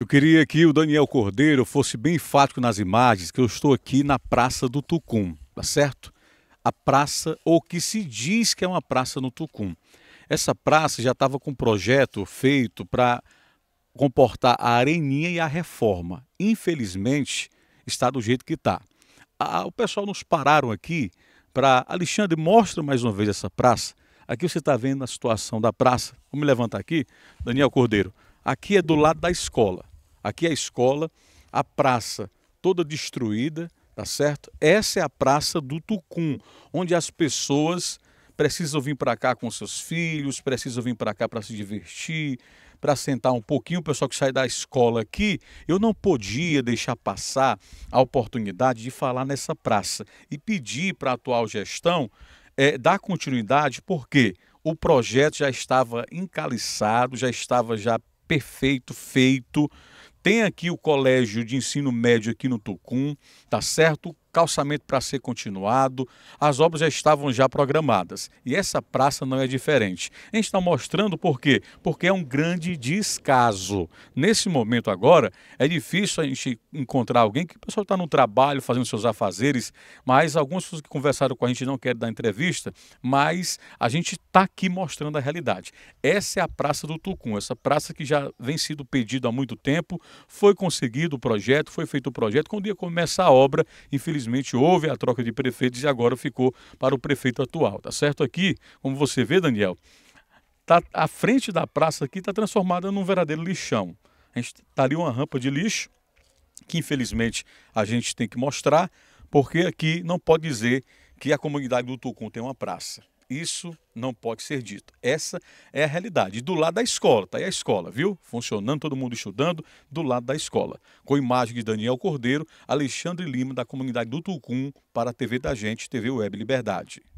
Eu queria que o Daniel Cordeiro fosse bem enfático nas imagens que eu estou aqui na Praça do Tucum, tá certo? A praça, ou que se diz que é uma praça no Tucum. Essa praça já estava com um projeto feito para comportar a areninha e a reforma. Infelizmente, está do jeito que está. O pessoal nos pararam aqui para. Alexandre, mostra mais uma vez essa praça. Aqui você está vendo a situação da praça. Vamos levantar aqui, Daniel Cordeiro. Aqui é do lado da escola. Aqui é a escola, a praça toda destruída, tá certo? Essa é a praça do Tucum, onde as pessoas precisam vir para cá com seus filhos, precisam vir para cá para se divertir, para sentar um pouquinho. O pessoal que sai da escola aqui, eu não podia deixar passar a oportunidade de falar nessa praça e pedir para a atual gestão é, dar continuidade, porque o projeto já estava encaliçado, já estava já perfeito, feito tem aqui o colégio de ensino médio aqui no Tucum, tá certo? calçamento para ser continuado, as obras já estavam já programadas. E essa praça não é diferente. A gente está mostrando por quê? Porque é um grande descaso. Nesse momento agora, é difícil a gente encontrar alguém que o pessoal está no trabalho, fazendo seus afazeres, mas algumas pessoas que conversaram com a gente não querem dar entrevista, mas a gente está aqui mostrando a realidade. Essa é a Praça do Tucum, essa praça que já vem sido pedida há muito tempo, foi conseguido o projeto, foi feito o projeto, quando ia começar a obra, infelizmente Infelizmente houve a troca de prefeitos e agora ficou para o prefeito atual, tá certo? Aqui, como você vê, Daniel, tá, a frente da praça aqui está transformada num verdadeiro lixão. A gente tá ali uma rampa de lixo, que infelizmente a gente tem que mostrar, porque aqui não pode dizer que a comunidade do Tucum tem uma praça. Isso não pode ser dito. Essa é a realidade. do lado da escola, tá aí a escola, viu? Funcionando, todo mundo estudando, do lado da escola. Com imagem de Daniel Cordeiro, Alexandre Lima, da comunidade do Tucum, para a TV da Gente, TV Web Liberdade.